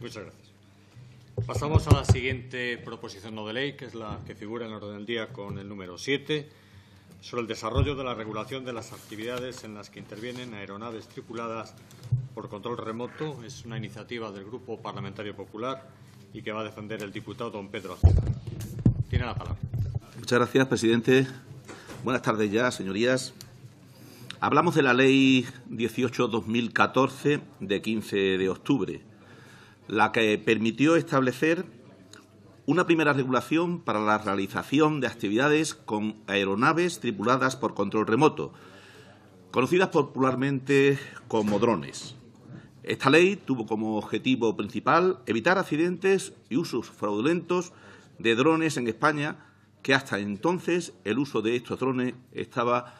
Muchas gracias. Pasamos a la siguiente proposición de ley, que es la que figura en el orden del día con el número 7, sobre el desarrollo de la regulación de las actividades en las que intervienen aeronaves tripuladas por control remoto. Es una iniciativa del Grupo Parlamentario Popular y que va a defender el diputado don Pedro Aznar. Tiene la palabra. Muchas gracias, presidente. Buenas tardes ya, señorías. Hablamos de la Ley 18-2014 de 15 de octubre la que permitió establecer una primera regulación para la realización de actividades con aeronaves tripuladas por control remoto, conocidas popularmente como drones. Esta ley tuvo como objetivo principal evitar accidentes y usos fraudulentos de drones en España, que hasta entonces el uso de estos drones estaba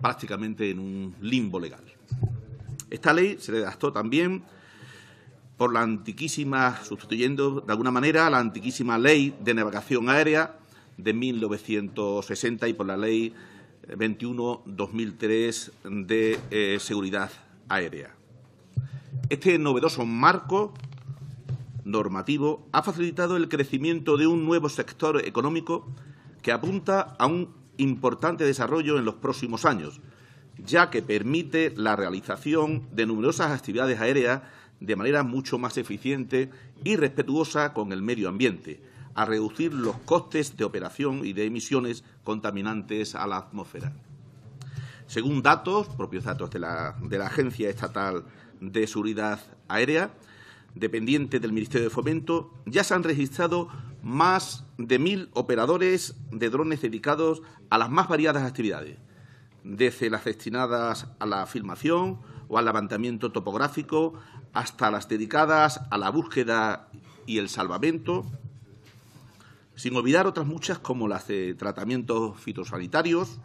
prácticamente en un limbo legal. Esta ley se redactó también por la antiquísima, sustituyendo de alguna manera la antiquísima ley de navegación aérea de 1960 y por la ley 21-2003 de eh, seguridad aérea. Este novedoso marco normativo ha facilitado el crecimiento de un nuevo sector económico que apunta a un importante desarrollo en los próximos años, ya que permite la realización de numerosas actividades aéreas de manera mucho más eficiente y respetuosa con el medio ambiente, a reducir los costes de operación y de emisiones contaminantes a la atmósfera. Según datos, propios datos de la, Agencia Estatal de Seguridad Aérea, dependiente del Ministerio de Fomento, ya se han registrado más de mil operadores de drones dedicados a las más variadas actividades, desde las destinadas a la filmación o al levantamiento topográfico, hasta las dedicadas a la búsqueda y el salvamento, sin olvidar otras muchas como las de tratamientos fitosanitarios,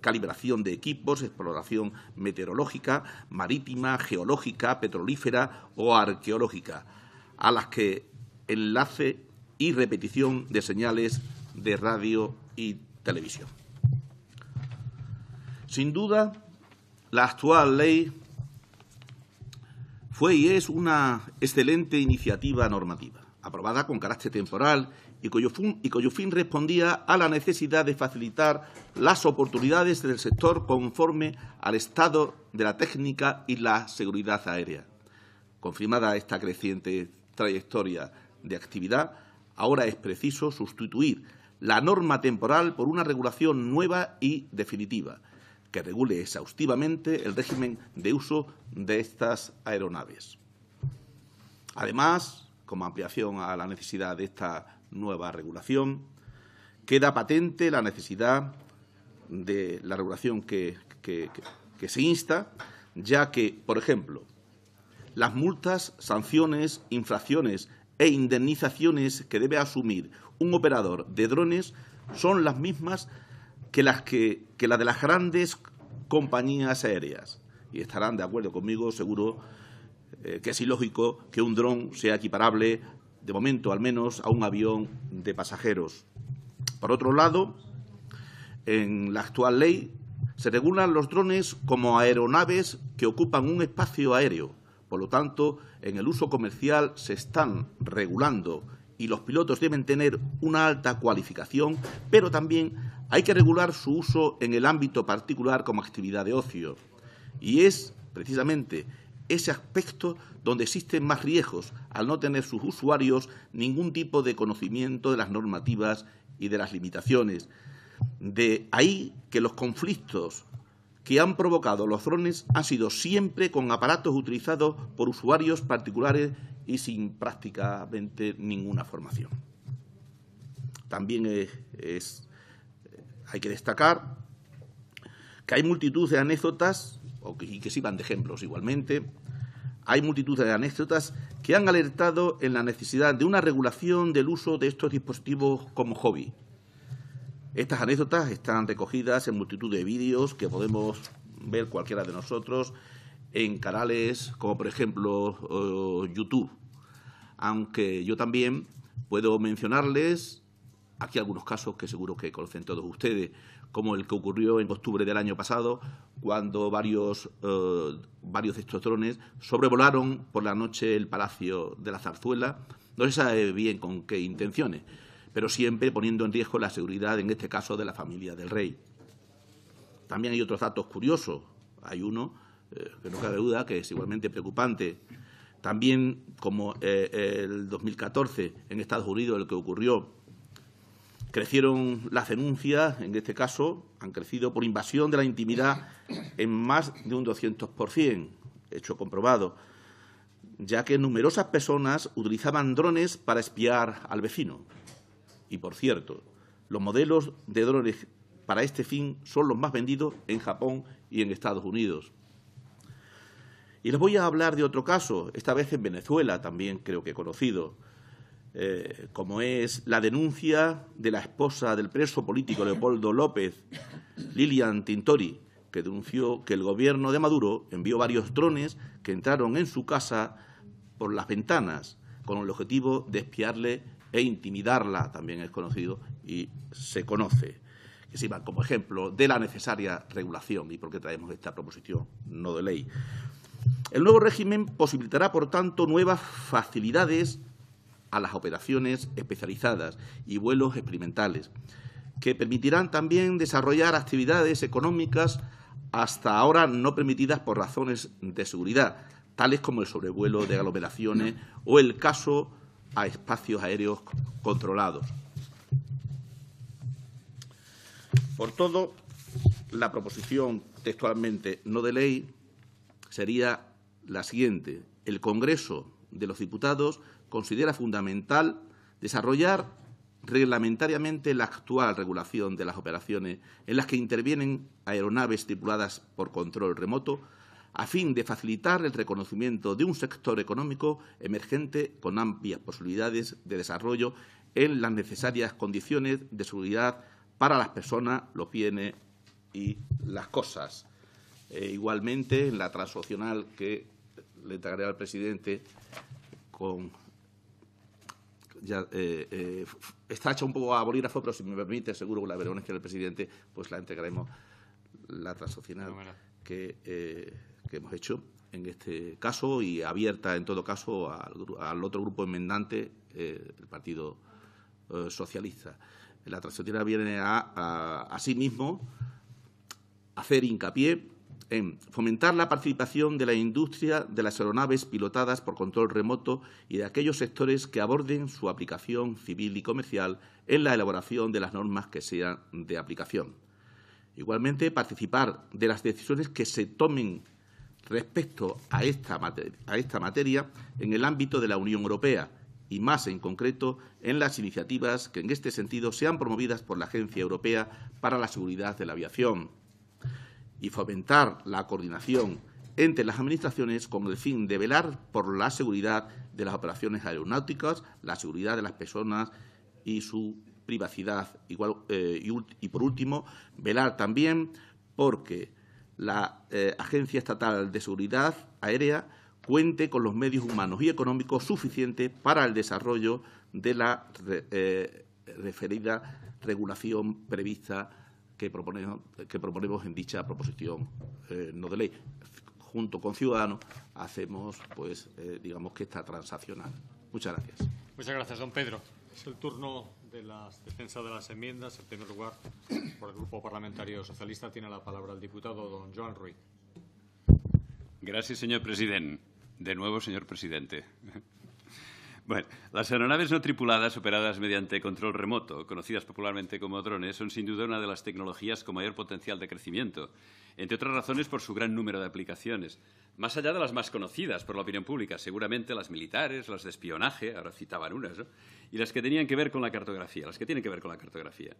calibración de equipos, exploración meteorológica, marítima, geológica, petrolífera o arqueológica, a las que enlace y repetición de señales de radio y televisión. Sin duda, la actual ley fue y es una excelente iniciativa normativa, aprobada con carácter temporal y cuyo, fin, respondía a la necesidad de facilitar las oportunidades del sector conforme al estado de la técnica y la seguridad aérea. Confirmada esta creciente trayectoria de actividad, ahora es preciso sustituir la norma temporal por una regulación nueva y definitiva que regule exhaustivamente el régimen de uso de estas aeronaves. Además, como ampliación a la necesidad de esta nueva regulación, queda patente la necesidad de la regulación que, se insta, ya que, por ejemplo, las multas, sanciones, infracciones e indemnizaciones que debe asumir un operador de drones son las mismas que las, que, de las grandes compañías aéreas. Y estarán de acuerdo conmigo, seguro, eh, que es ilógico que un dron sea equiparable, de momento al menos, a un avión de pasajeros. Por otro lado, en la actual ley se regulan los drones como aeronaves que ocupan un espacio aéreo. Por lo tanto, en el uso comercial se están regulando y los pilotos deben tener una alta cualificación, pero también hay que regular su uso en el ámbito particular como actividad de ocio. Y es precisamente ese aspecto donde existen más riesgos al no tener sus usuarios ningún tipo de conocimiento de las normativas y de las limitaciones. De ahí que los conflictos que han provocado los drones han sido siempre con aparatos utilizados por usuarios particulares y sin prácticamente ninguna formación. También es, hay que destacar que hay multitud de anécdotas, y que sirvan de ejemplos igualmente, hay multitud de anécdotas que han alertado en la necesidad de una regulación del uso de estos dispositivos como hobby. Estas anécdotas están recogidas en multitud de vídeos que podemos ver cualquiera de nosotros en canales como por ejemplo eh, YouTube. Aunque yo también puedo mencionarles Aquí algunos casos que seguro que conocen todos ustedes, como el que ocurrió en octubre del año pasado, cuando varios, eh, varios sobrevolaron por la noche el Palacio de la Zarzuela. No se sabe bien con qué intenciones, pero siempre poniendo en riesgo la seguridad, en este caso, de la familia del rey. También hay otros datos curiosos. Hay uno, eh, que no cabe duda, que es igualmente preocupante. También, como eh, el 2014 en Estados Unidos, el que ocurrió Crecieron las denuncias, en este caso, han crecido por invasión de la intimidad en más de un 200%, hecho comprobado, ya que numerosas personas utilizaban drones para espiar al vecino. Y, por cierto, los modelos de drones para este fin son los más vendidos en Japón y en Estados Unidos. Y les voy a hablar de otro caso, esta vez en Venezuela, también creo que conocido. Eh, como es la denuncia de la esposa del preso político Leopoldo López, Lilian Tintori, que denunció que el gobierno de Maduro envió varios drones que entraron en su casa por las ventanas con el objetivo de espiarle e intimidarla, también es conocido y se conoce, que sirvan como ejemplo de la necesaria regulación y por qué traemos esta proposición no de ley. El nuevo régimen posibilitará, por tanto, nuevas facilidades a las operaciones especializadas y vuelos experimentales, que permitirán también desarrollar actividades económicas hasta ahora no permitidas por razones de seguridad, tales como el sobrevuelo de aglomeraciones o el caso a espacios aéreos controlados. Por todo, la proposición textualmente no de ley sería la siguiente. El Congreso de los Diputados considera fundamental desarrollar reglamentariamente la actual regulación de las operaciones en las que intervienen aeronaves tripuladas por control remoto, a fin de facilitar el reconocimiento de un sector económico emergente con amplias posibilidades de desarrollo en las necesarias condiciones de seguridad para las personas, los bienes y las cosas. E igualmente, en la transaccional que le tragaré al presidente con eh, eh, está hecha un poco a bolígrafo, pero si me permite, seguro que la veremos es que el presidente, pues la entregaremos la transaccional eh, que, hemos hecho en este caso y abierta en todo caso al, otro grupo enmendante, el Partido Socialista. La transaccional viene a, a, a sí mismo hacer hincapié fomentar la participación de la industria de las aeronaves pilotadas por control remoto y de aquellos sectores que aborden su aplicación civil y comercial en la elaboración de las normas que sean de aplicación. Igualmente, participar de las decisiones que se tomen respecto a esta, a esta materia en el ámbito de la Unión Europea y más en concreto en las iniciativas que en este sentido sean promovidas por la Agencia Europea para la Seguridad de la Aviación, y fomentar la coordinación entre las administraciones con el fin de velar por la seguridad de las operaciones aeronáuticas, la seguridad de las personas y su privacidad. Eh, y, por último, velar también porque la eh, Agencia Estatal de Seguridad Aérea cuente con los medios humanos y económicos suficientes para el desarrollo de la eh, referida regulación prevista que proponemos, que proponemos en dicha proposición eh, no de ley. Junto con Ciudadanos hacemos, pues, eh, digamos que esta transaccional. Muchas gracias. Muchas gracias, don Pedro. Es el turno de la defensa de las enmiendas. En primer lugar, por el Grupo Parlamentario Socialista tiene la palabra el diputado don Joan Ruiz. Gracias, señor presidente. De nuevo, señor presidente. Bueno, las aeronaves no tripuladas operadas mediante control remoto, conocidas popularmente como drones, son sin duda una de las tecnologías con mayor potencial de crecimiento, entre otras razones por su gran número de aplicaciones. Más allá de las más conocidas por la opinión pública, seguramente las militares, las de espionaje, ahora citaban unas, ¿no? y las que tenían que ver con la cartografía, las que tienen que ver con la cartografía.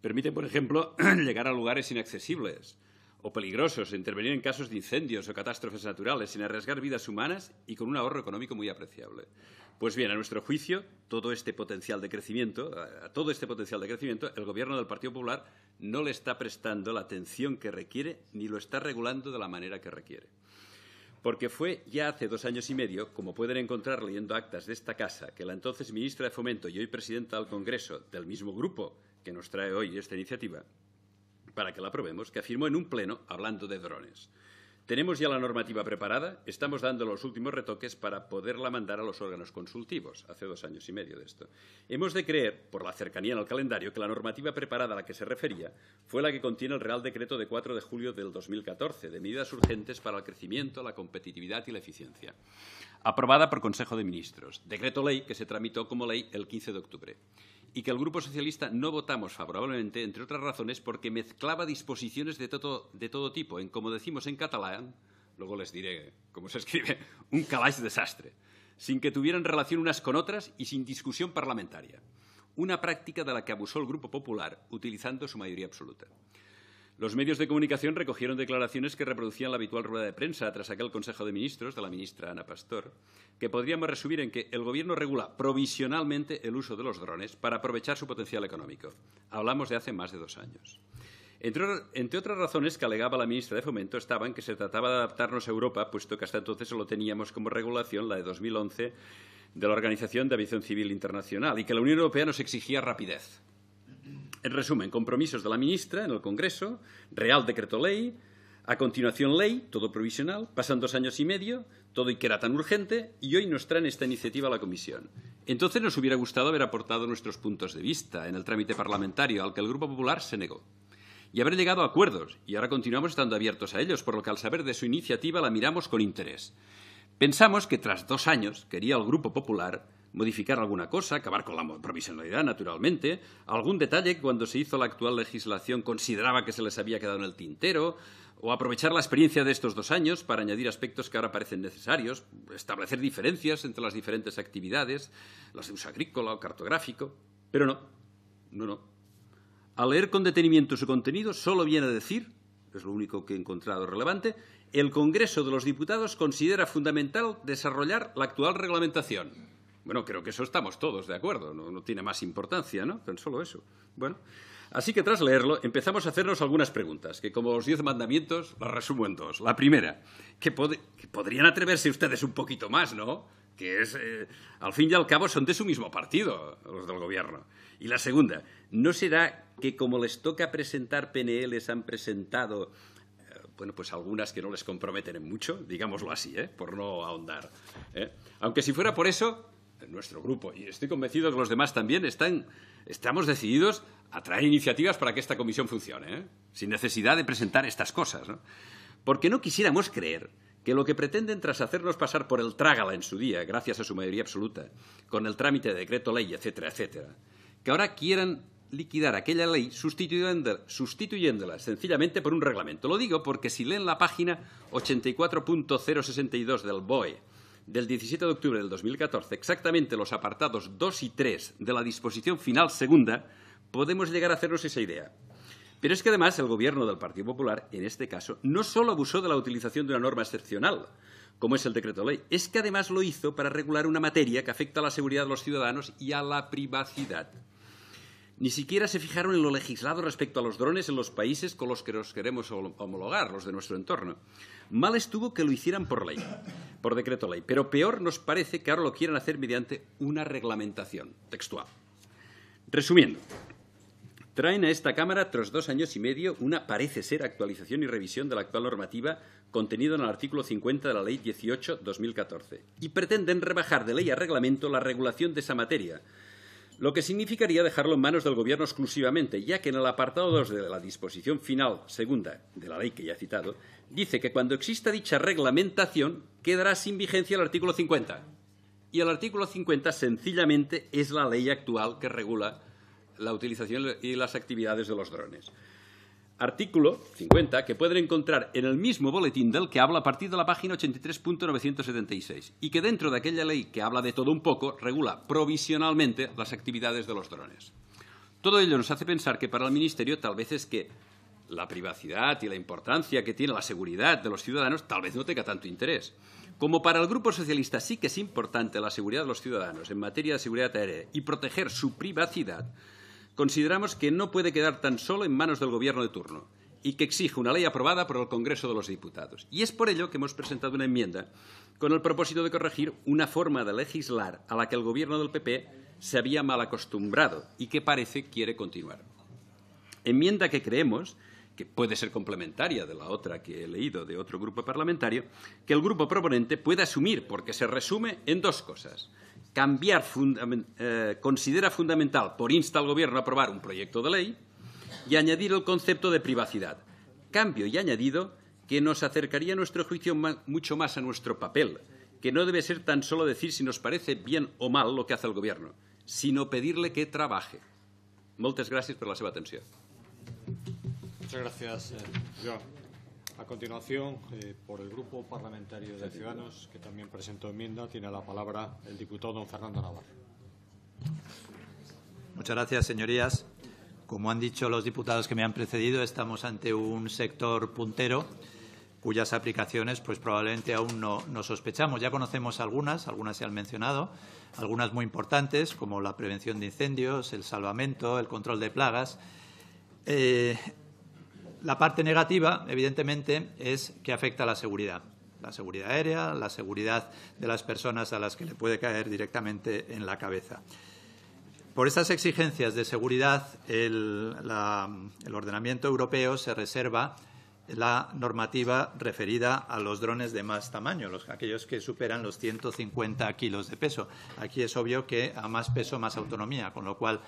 Permiten, por ejemplo, llegar a lugares inaccesibles, o peligrosos, intervenir en casos de incendios o catástrofes naturales sin arriesgar vidas humanas y con un ahorro económico muy apreciable. Pues bien, a nuestro juicio, todo este potencial de crecimiento, a todo este potencial de crecimiento, el Gobierno del Partido Popular no le está prestando la atención que requiere ni lo está regulando de la manera que requiere. Porque fue ya hace dos años y medio, como pueden encontrar leyendo actas de esta casa, que la entonces ministra de Fomento y hoy presidenta del Congreso del mismo grupo que nos trae hoy esta iniciativa, para que la aprobemos, que afirmó en un pleno hablando de drones. Tenemos ya la normativa preparada, estamos dando los últimos retoques para poderla mandar a los órganos consultivos, hace dos años y medio de esto. Hemos de creer, por la cercanía en el calendario, que la normativa preparada a la que se refería fue la que contiene el Real Decreto de 4 de julio del 2014, de medidas urgentes para el crecimiento, la competitividad y la eficiencia, aprobada por Consejo de Ministros, decreto ley que se tramitó como ley el 15 de octubre y que el Grupo Socialista no votamos favorablemente, entre otras razones, porque mezclaba disposiciones de todo, tipo, en como decimos en catalán, luego les diré cómo se escribe, un calais desastre, sin que tuvieran relación unas con otras y sin discusión parlamentaria. Una práctica de la que abusó el Grupo Popular, utilizando su mayoría absoluta. Los medios de comunicación recogieron declaraciones que reproducían la habitual rueda de prensa tras aquel Consejo de Ministros de la ministra Ana Pastor, que podríamos resumir en que el Gobierno regula provisionalmente el uso de los drones para aprovechar su potencial económico. Hablamos de hace más de dos años. Entre, otras razones que alegaba la ministra de Fomento estaban que se trataba de adaptarnos a Europa, puesto que hasta entonces solo teníamos como regulación, la de 2011, de la Organización de Aviación Civil Internacional, y que la Unión Europea nos exigía rapidez. En resumen, compromisos de la ministra en el Congreso, Real Decreto Ley, a continuación ley, todo provisional, pasan dos años y medio, todo y que era tan urgente, y hoy nos traen esta iniciativa a la Comisión. Entonces nos hubiera gustado haber aportado nuestros puntos de vista en el trámite parlamentario al que el Grupo Popular se negó y haber llegado a acuerdos, y ahora continuamos estando abiertos a ellos, por lo que al saber de su iniciativa la miramos con interés. Pensamos que tras dos años quería el Grupo Popular modificar alguna cosa, acabar con la provisionalidad, naturalmente, algún detalle que cuando se hizo la actual legislación consideraba que se les había quedado en el tintero, o aprovechar la experiencia de estos dos años para añadir aspectos que ahora parecen necesarios, establecer diferencias entre las diferentes actividades, las de uso agrícola o cartográfico, pero no, no, no. Al leer con detenimiento su contenido, solo viene a decir, es lo único que he encontrado relevante, el Congreso de los Diputados considera fundamental desarrollar la actual reglamentación. Bueno, creo que eso estamos todos de acuerdo, no, tiene más importancia, ¿no? Tan solo eso. Bueno, así que tras leerlo empezamos a hacernos algunas preguntas, que como los diez mandamientos las resumo en dos. La primera, que, podrían atreverse ustedes un poquito más, ¿no? que es, eh, al fin y al cabo, son de su mismo partido, los del gobierno. Y la segunda, ¿no será que como les toca presentar PNLs han presentado, eh, bueno, pues algunas que no les comprometen en mucho, digámoslo así, ¿eh? por no ahondar? ¿eh? Aunque si fuera por eso, en nuestro grupo, y estoy convencido que los demás también están, estamos decididos a traer iniciativas para que esta comisión funcione, ¿eh? sin necesidad de presentar estas cosas. ¿no? Porque no quisiéramos creer que lo que pretenden tras hacernos pasar por el trágala en su día, gracias a su mayoría absoluta, con el trámite de decreto ley, etcétera, etcétera, que ahora quieran liquidar aquella ley sustituyéndola sencillamente por un reglamento. Lo digo porque si leen la página 84.062 del BOE, del 17 de octubre del 2014, exactamente los apartados 2 y 3 de la disposición final segunda, podemos llegar a hacernos esa idea. Pero es que además el gobierno del Partido Popular, en este caso, no solo abusó de la utilización de una norma excepcional, como es el decreto ley, es que además lo hizo para regular una materia que afecta a la seguridad de los ciudadanos y a la privacidad. Ni siquiera se fijaron en lo legislado respecto a los drones en los países con los que nos queremos homologar, los de nuestro entorno. Mal estuvo que lo hicieran por ley, por decreto ley, pero peor nos parece que ahora lo quieran hacer mediante una reglamentación textual. Resumiendo, traen a esta Cámara, tras dos años y medio, una parece ser actualización y revisión de la actual normativa contenida en el artículo 50 de la Ley 18-2014 y pretenden rebajar de ley a reglamento la regulación de esa materia, lo que significaría dejarlo en manos del Gobierno exclusivamente, ya que en el apartado 2 de la disposición final segunda de la ley que ya he citado, dice que cuando exista dicha reglamentación quedará sin vigencia el artículo 50. Y el artículo 50 sencillamente es la ley actual que regula la utilización y las actividades de los drones artículo 50 que pueden encontrar en el mismo boletín del que habla a partir de la página 83.976 y que dentro de aquella ley que habla de todo un poco regula provisionalmente las actividades de los drones. Todo ello nos hace pensar que para el Ministerio tal vez es que la privacidad y la importancia que tiene la seguridad de los ciudadanos tal vez no tenga tanto interés. Como para el Grupo Socialista sí que es importante la seguridad de los ciudadanos en materia de seguridad aérea y proteger su privacidad, consideramos que no puede quedar tan solo en manos del Gobierno de turno y que exige una ley aprobada por el Congreso de los Diputados. Y es por ello que hemos presentado una enmienda con el propósito de corregir una forma de legislar a la que el Gobierno del PP se había mal acostumbrado y que parece quiere continuar. Enmienda que creemos que puede ser complementaria de la otra que he leído de otro grupo parlamentario, que el grupo proponente puede asumir porque se resume en dos cosas cambiar eh, considera fundamental por insta al Gobierno aprobar un proyecto de ley y añadir el concepto de privacidad. Cambio y añadido que nos acercaría a nuestro juicio mucho más a nuestro papel, que no debe ser tan solo decir si nos parece bien o mal lo que hace el Gobierno, sino pedirle que trabaje. Muchas gracias por la seva atención. Muchas gracias. A continuación, eh, por el Grupo Parlamentario de Ciudadanos, que también presentó enmienda, tiene la palabra el diputado don Fernando Navarro. Muchas gracias, señorías. Como han dicho los diputados que me han precedido, estamos ante un sector puntero cuyas aplicaciones pues probablemente aún no, sospechamos. Ya conocemos algunas, algunas se han mencionado, algunas muy importantes como la prevención de incendios, el salvamento, el control de plagas. Eh, la parte negativa, evidentemente, es que afecta a la seguridad. La seguridad aérea, la seguridad de las personas a las que le puede caer directamente en la cabeza. Por estas exigencias de seguridad, el, ordenamiento europeo se reserva la normativa referida a los drones de más tamaño, los, aquellos que superan los 150 kilos de peso. Aquí es obvio que a más peso, más autonomía, con lo cual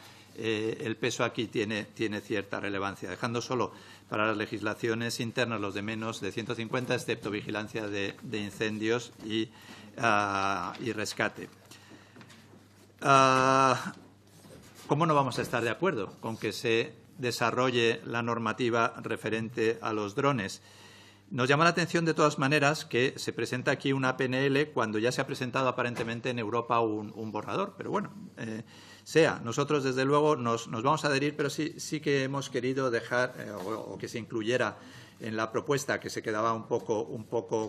eh, el peso aquí tiene, cierta relevancia, dejando solo para las legislaciones internas los de menos de 150, excepto vigilancia de, incendios y, ah, rescate. Ah, ¿Cómo no vamos a estar de acuerdo con que se desarrolle la normativa referente a los drones? Nos llama la atención de todas maneras que se presenta aquí una PNL cuando ya se ha presentado aparentemente en Europa un, borrador, pero bueno, eh, sea. Nosotros, desde luego, nos, vamos a adherir, pero sí, que hemos querido dejar eh, o, que se incluyera en la propuesta, que se quedaba un poco,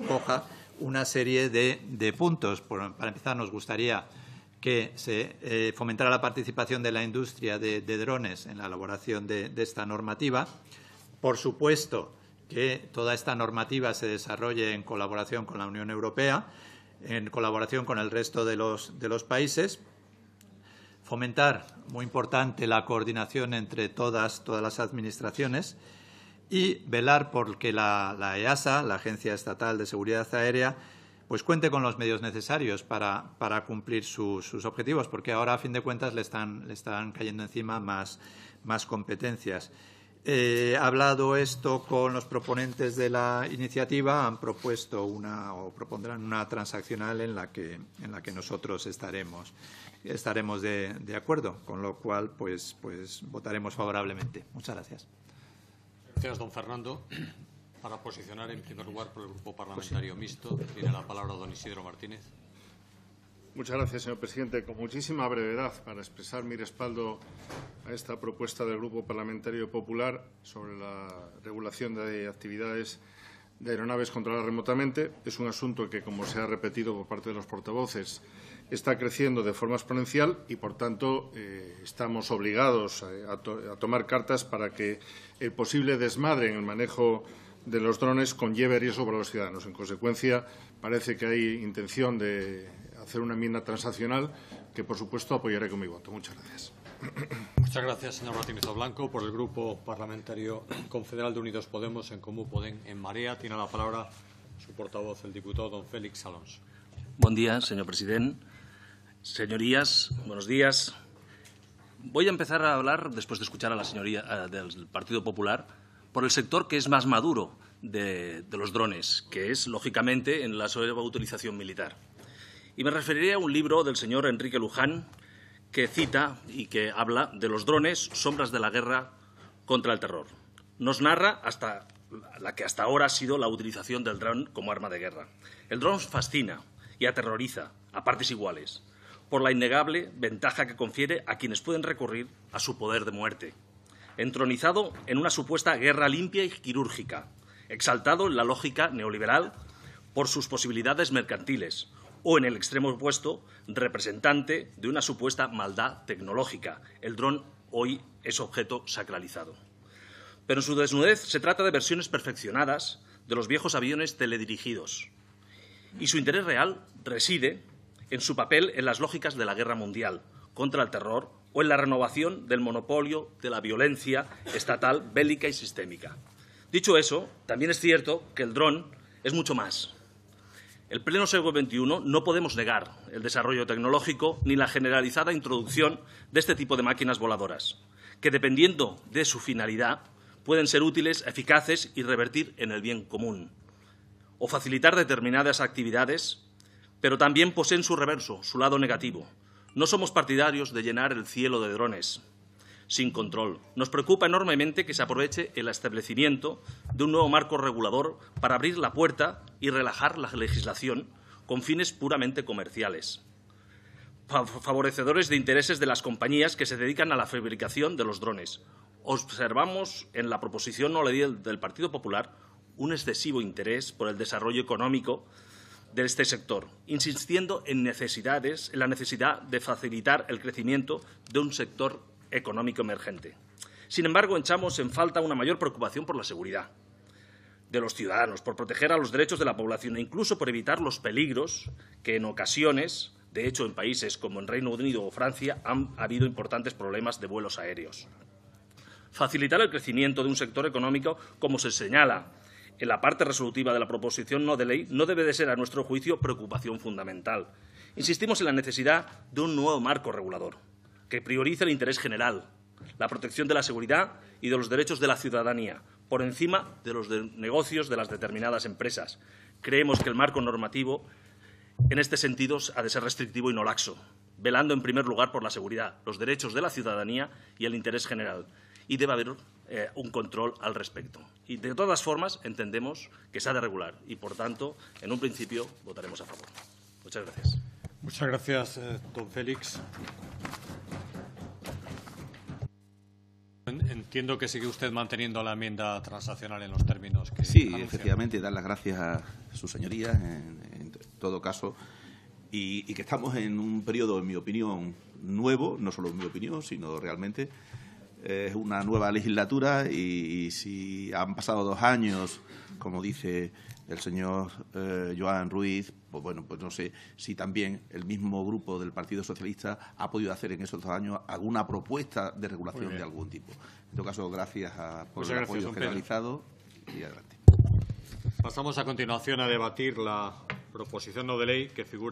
coja, una serie de, puntos. para empezar, nos gustaría que se eh, fomentara la participación de la industria de, drones en la elaboración de, esta normativa. Por supuesto que toda esta normativa se desarrolle en colaboración con la Unión Europea, en colaboración con el resto de los países, fomentar, muy importante, la coordinación entre todas, todas las administraciones y velar por que la, EASA, e la Agencia Estatal de Seguridad Aérea, pues cuente con los medios necesarios para, cumplir sus objetivos, porque ahora, a fin de cuentas, le están, le están cayendo encima más competencias. He eh, hablado esto con los proponentes de la iniciativa, han propuesto una o propondrán una transaccional en la que, en la que nosotros estaremos, estaremos de, acuerdo, con lo cual pues, pues, votaremos favorablemente. Muchas gracias. Gracias, don Fernando. Para posicionar en primer lugar por el Grupo Parlamentario pues Mixto, tiene la palabra don Isidro Martínez. Muchas gracias, señor presidente. Con muchísima brevedad, para expresar mi respaldo a esta propuesta del Grupo Parlamentario Popular sobre la regulación de actividades de aeronaves controladas remotamente. Es un asunto que, como se ha repetido por parte de los portavoces, está creciendo de forma exponencial y, por tanto, eh, estamos obligados a, a, tomar cartas para que el posible desmadre en el manejo de los drones conlleve riesgo para los ciudadanos. En consecuencia, parece que hay intención de hacer una enmienda transaccional que, por supuesto, apoyaré con mi voto. Muchas gracias. Muchas gracias, señor Martínez Blanco. Por el Grupo Parlamentario Confederal de Unidos Podemos, en Común Podem, en Marea, tiene la palabra su portavoz, el diputado don Félix Alonso. Buen día, señor presidente. Señorías, buenos días. Voy a empezar a hablar, después de escuchar a la señoría del Partido Popular, por el sector que es más maduro de, los drones, que es, lógicamente, en la sobreutilización militar. Y me referiré a un libro del señor Enrique Luján que cita y que habla de los drones, sombras de la guerra contra el terror. Nos narra hasta la que hasta ahora ha sido la utilización del dron como arma de guerra. El dron fascina y aterroriza a partes iguales por la innegable ventaja que confiere a quienes pueden recurrir a su poder de muerte. Entronizado en una supuesta guerra limpia y quirúrgica, exaltado en la lógica neoliberal por sus posibilidades mercantiles, o, en el extremo opuesto, representante de una supuesta maldad tecnológica. El dron hoy es objeto sacralizado. Pero en su desnudez se trata de versiones perfeccionadas de los viejos aviones teledirigidos. Y su interés real reside en su papel en las lógicas de la guerra mundial contra el terror o en la renovación del monopolio de la violencia estatal bélica y sistémica. Dicho eso, también es cierto que el dron es mucho más el pleno siglo XXI no podemos negar el desarrollo tecnológico ni la generalizada introducción de este tipo de máquinas voladoras, que dependiendo de su finalidad pueden ser útiles, eficaces y revertir en el bien común, o facilitar determinadas actividades, pero también poseen su reverso, su lado negativo. No somos partidarios de llenar el cielo de drones sin control. Nos preocupa enormemente que se aproveche el establecimiento de un nuevo marco regulador para abrir la puerta y relajar la legislación con fines puramente comerciales, favorecedores de intereses de las compañías que se dedican a la fabricación de los drones. Observamos en la proposición no ley del Partido Popular un excesivo interés por el desarrollo económico de este sector, insistiendo en, necesidades, en la necesidad de facilitar el crecimiento de un sector económico emergente. Sin embargo, echamos en falta una mayor preocupación por la seguridad, de los ciudadanos, por proteger a los derechos de la población e incluso por evitar los peligros que en ocasiones, de hecho en países como en Reino Unido o Francia, han habido importantes problemas de vuelos aéreos. Facilitar el crecimiento de un sector económico, como se señala en la parte resolutiva de la proposición no de ley, no debe de ser, a nuestro juicio, preocupación fundamental. Insistimos en la necesidad de un nuevo marco regulador, que priorice el interés general, la protección de la seguridad y de los derechos de la ciudadanía, por encima de los negocios de las determinadas empresas. Creemos que el marco normativo en este sentido ha de ser restrictivo y no laxo, velando en primer lugar por la seguridad, los derechos de la ciudadanía y el interés general. Y debe haber eh, un control al respecto. Y de todas formas entendemos que se ha de regular y, por tanto, en un principio votaremos a favor. Muchas gracias. Muchas gracias, eh, don Félix. Entiendo que sigue usted manteniendo la enmienda transaccional en los términos que. Sí, efectivamente, dar las gracias a su señoría en, todo caso, y, que estamos en un periodo, en mi opinión, nuevo, no solo en mi opinión, sino realmente eh, es una nueva legislatura y, si han pasado dos años, como dice el señor eh, Joan Ruiz, pues bueno, pues no sé si también el mismo grupo del Partido Socialista ha podido hacer en esos dos años alguna propuesta de regulación de algún tipo. En todo caso, gracias por el apoyo generalizado y adelante. Pasamos a continuación a debatir la proposición no de ley que figura